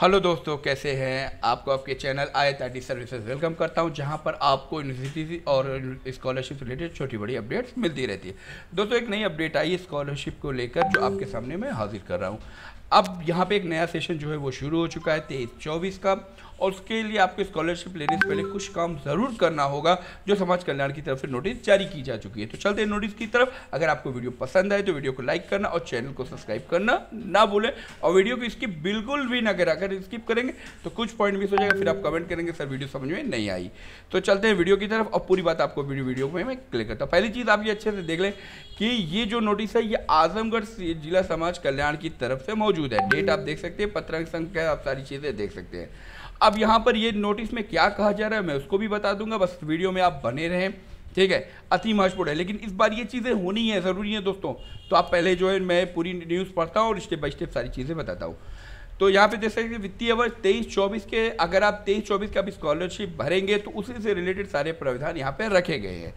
Hello दोस्तों कैसे हैं आपको आपके channel I thirty services welcome करता हूं जहां पर आपको यूनिवर्सिटी और स्कॉलरशिप रिलेटेड छोटी बड़ी अपडेट्स मिलती रहती है दोस्तों एक नई अपडेट आई है स्कॉलरशिप को लेकर जो आपके सामने मैं हाजिर कर रहा हूं अब यहाँ पे एक नया सेशन जो है वो शुरू हो चुका है तेईस चौबीस का और उसके लिए आपको स्कॉलरशिप लेने से पहले कुछ काम ज़रूर करना होगा जो समाज कल्याण की तरफ से नोटिस जारी की जा चुकी है तो चलते हैं नोटिस की तरफ अगर आपको वीडियो पसंद आए तो वीडियो को लाइक करना और चैनल को सब्सक्राइब करना ना भूलें और वीडियो को स्किप बिल्कुल भी ना करें अगर स्किप करेंगे तो कुछ पॉइंट मिस हो जाएगा फिर आप कमेंट करेंगे सर वीडियो समझ में नहीं आई तो चलते हैं वीडियो की तरफ और पूरी बात आपको वीडियो में मैं क्लिक करता हूँ पहली चीज़ आप ये अच्छे से देख लें कि ये जो नोटिस है ये आजमगढ़ जिला समाज कल्याण की तरफ से मौजूद मौजूद है डेट आप देख सकते हैं पत्रक संख्या आप सारी चीज़ें देख सकते हैं अब यहां पर ये नोटिस में क्या कहा जा रहा है मैं उसको भी बता दूंगा बस वीडियो में आप बने रहें ठीक है अति महत्वपूर्ण है लेकिन इस बार ये चीज़ें होनी है ज़रूरी है दोस्तों तो आप पहले जो है मैं पूरी न्यूज़ पढ़ता हूँ और स्टेप बाई स्टेप सारी चीज़ें बताता हूँ तो यहाँ पे जैसे कि वित्तीय वर्ष तेईस चौबीस के अगर आप तेईस चौबीस का भी स्कॉलरशिप भरेंगे तो उसी से रिलेटेड सारे प्रावधान यहाँ पे रखे गए हैं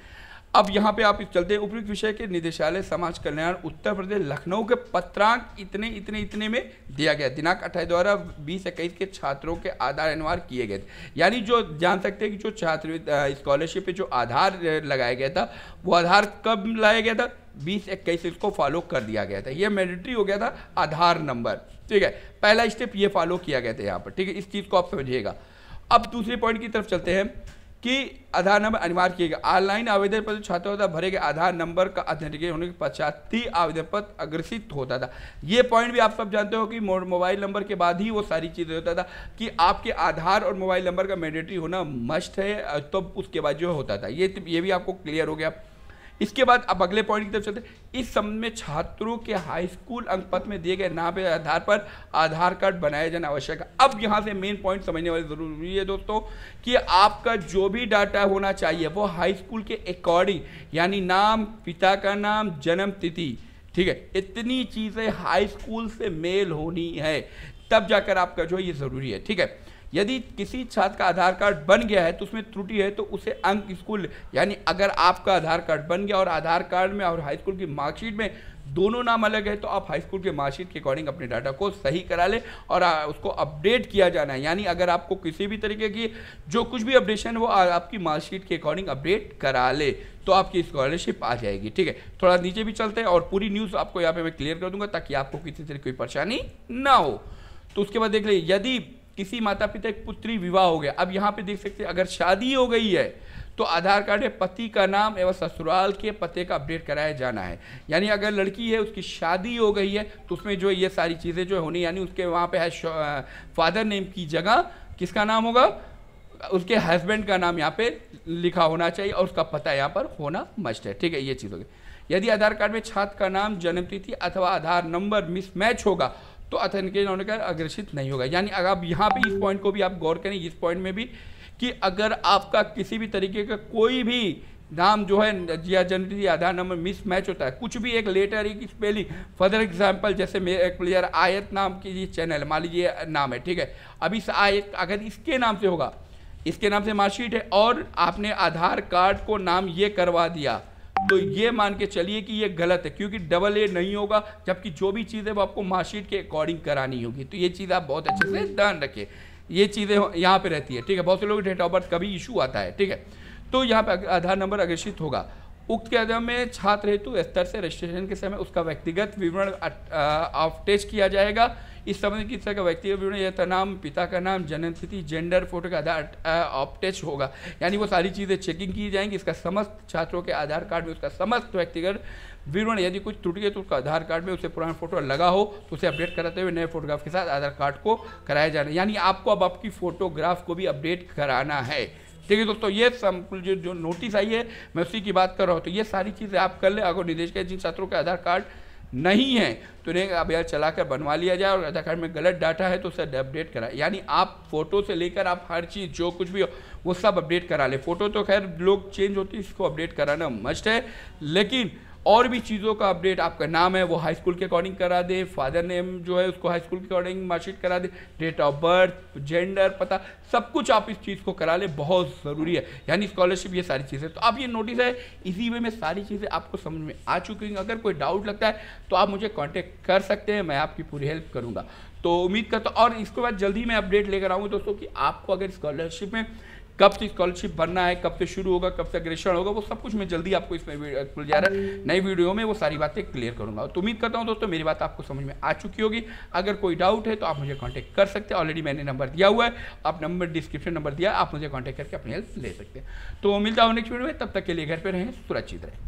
अब यहाँ पे आप इस चलते हैं उपयुक्त विषय के निदेशालय समाज कल्याण उत्तर प्रदेश लखनऊ के पत्रांक इतने इतने इतने में दिया गया दिनांक अट्ठाईस द्वारा बीस इक्कीस के छात्रों के आधार अनिवार्य किए गए थे यानी जो जान सकते हैं कि जो छात्र स्कॉलरशिप पे जो आधार लगाया गया था वो आधार कब लाया गया था बीस इक्कीस इसको फॉलो कर दिया गया था यह मेडिट्री हो गया था आधार नंबर ठीक है पहला स्टेप ये फॉलो किया गया था यहाँ पर ठीक है इस चीज़ को आप समझिएगा अब दूसरे पॉइंट की तरफ चलते हैं कि आधार नंबर अनिवार्य किए गए ऑनलाइन आवेदन पत्र छात्रों द्वारा भरे गए आधार नंबर का अथेंटिकेट होने के पश्चात ही आवेदन पत्र अग्रसित होता था ये पॉइंट भी आप सब जानते हो कि मोबाइल नंबर के बाद ही वो सारी चीज़ें होता था कि आपके आधार और मोबाइल नंबर का मैंडेटरी होना मस्ट है तो उसके बाद जो होता था ये तो, ये भी आपको क्लियर हो गया इसके बाद अब अगले पॉइंट की तरफ चलते इस संबंध में छात्रों के हाई स्कूल अंक पत्र में दिए गए नाम के आधार पर आधार कार्ड बनाया जाना आवश्यक है अब यहाँ से मेन पॉइंट समझने वाले जरूरी है दोस्तों कि आपका जो भी डाटा होना चाहिए वो हाई स्कूल के अकॉर्डिंग यानी नाम पिता का नाम जन्म तिथि ठीक है इतनी चीज़ें हाई स्कूल से मेल होनी है तब जाकर आपका जो है ये ज़रूरी है ठीक है यदि किसी छात्र का आधार कार्ड बन गया है तो उसमें त्रुटि है तो उसे अंक स्कूल यानी अगर आपका आधार कार्ड बन गया और आधार कार्ड में और हाई स्कूल की मार्कशीट में दोनों नाम अलग है तो आप हाई स्कूल के मार्कशीट के अकॉर्डिंग अपने डाटा को सही करा लें और उसको अपडेट किया जाना है यानी अगर आपको किसी भी तरीके की जो कुछ भी अपडेशन वो आपकी मार्कशीट के अकॉर्डिंग अपडेट करा ले तो आपकी स्कॉलरशिप आ जाएगी ठीक है थोड़ा नीचे भी चलते हैं और पूरी न्यूज़ आपको यहाँ पे मैं क्लियर कर दूंगा ताकि आपको किसी तरह की कोई परेशानी ना हो तो उसके बाद देख लीजिए यदि किसी माता पिता एक पुत्री विवाह हो गया अब यहाँ पे देख सकते हैं अगर शादी हो गई है तो आधार कार्ड है पति का नाम एवं ससुराल के पते का अपडेट कराया जाना है यानी अगर लड़की है उसकी शादी हो गई है तो उसमें जो ये सारी चीज़ें जो होनी यानी उसके वहाँ पे है फादर नेम की जगह किसका नाम होगा उसके हस्बैंड का नाम यहाँ पे लिखा होना चाहिए और उसका पता यहाँ पर होना मस्ट है ठीक है ये चीज़ हो गई यदि आधार कार्ड में छात्र का नाम जन्मतिथि अथवा आधार नंबर मिसमैच होगा तो अथेंटिकेट होने का अग्रसित नहीं होगा यानी अगर आप यहाँ पर इस पॉइंट को भी आप गौर करें इस पॉइंट में भी कि अगर आपका किसी भी तरीके का कोई भी नाम जो है जिया जनरी आधार नंबर मिस मैच होता है कुछ भी एक लेटर एक स्पेलिंग फर्दर एग्जांपल जैसे मेरे एक प्लेयर आयत नाम की ये चैनल मान लीजिए नाम है ठीक है अब इस आयत अगर इसके नाम से होगा इसके नाम से मार्कशीट है और आपने आधार कार्ड को नाम ये करवा दिया तो ये मान के चलिए कि ये गलत है क्योंकि डबल ए नहीं होगा जबकि जो भी चीज़ है वो आपको मार्कशीट के अकॉर्डिंग करानी होगी तो ये चीज़ आप बहुत अच्छे से ध्यान रखें ये चीज़ें यहाँ पे रहती है ठीक है बहुत से लोग डेट ऑफ बर्थ का भी इशू आता है ठीक है तो यहाँ पे आधार नंबर अग्रेषित होगा उक्त के आधार में छात्र हेतु स्तर से रजिस्ट्रेशन के समय उसका व्यक्तिगत विवरण ऑफ टेस्ट किया जाएगा इस संबंध की तरह का व्यक्तिगत विवरण यह नाम पिता का नाम जन्म तिथि जेंडर फोटो का आधार ऑप्टेच होगा यानी वो सारी चीज़ें चेकिंग की जाएंगी इसका समस्त छात्रों के आधार कार्ड में उसका समस्त व्यक्तिगत विवरण यदि कुछ टूट गया तो उसका आधार कार्ड में उसे पुराना फोटो लगा हो तो उसे अपडेट कराते हुए नए फोटोग्राफ के साथ आधार कार्ड को कराया जाना यानी आपको अब आपकी फोटोग्राफ को भी अपडेट कराना है ठीक है दोस्तों ये संकुल जो, जो नोटिस आई है मैं उसी की बात कर रहा हूँ तो ये सारी चीज़ें आप कर ले अगर निर्देश के जिन छात्रों के आधार कार्ड नहीं है तो नहीं अब यार चला कर बनवा लिया जाए और आधार कार्ड में गलत डाटा है तो सर अपडेट कराए यानी आप फोटो से लेकर आप हर चीज़ जो कुछ भी हो वो सब अपडेट करा ले फोटो तो खैर लोग चेंज होती है इसको अपडेट कराना मस्ट है लेकिन और भी चीज़ों का अपडेट आपका नाम है वो हाई स्कूल के अकॉर्डिंग करा दे फादर नेम जो है उसको हाई स्कूल के अकॉर्डिंग मार्कशीट करा दे डेट ऑफ बर्थ जेंडर पता सब कुछ आप इस चीज़ को करा ले बहुत ज़रूरी है यानी स्कॉलरशिप ये सारी चीज़ें तो आप ये नोटिस है इसी वे में सारी चीज़ें आपको समझ में आ चुकी हैं अगर कोई डाउट लगता है तो आप मुझे कॉन्टेक्ट कर सकते हैं मैं आपकी पूरी हेल्प करूँगा तो उम्मीद करता हूँ और इसके बाद जल्दी मैं अपडेट लेकर आऊँगा दोस्तों कि आपको अगर स्कॉलरशिप में कब से स्कॉलरशिप भरना है कब से शुरू होगा कब से अग्रेषण होगा वो सब कुछ मैं जल्दी आपको इसमें खुल जा रहा है हम्म। नई वीडियो में वो सारी बातें क्लियर करूंगा तो उम्मीद करता हूँ दोस्तों मेरी बात आपको समझ में आ चुकी होगी अगर कोई डाउट है तो आप मुझे कॉन्टैक्ट कर सकते हैं ऑलरेडी मैंने नंबर दिया हुआ है आप नंबर डिस्क्रिप्शन नंबर दिया आप मुझे कॉन्टैक्ट करके अपनी हेल्प ले सकते हैं तो मिलता हूँ नेक्स्ट वीडियो में तब तक के लिए घर पर रहें सुरक्षित रहें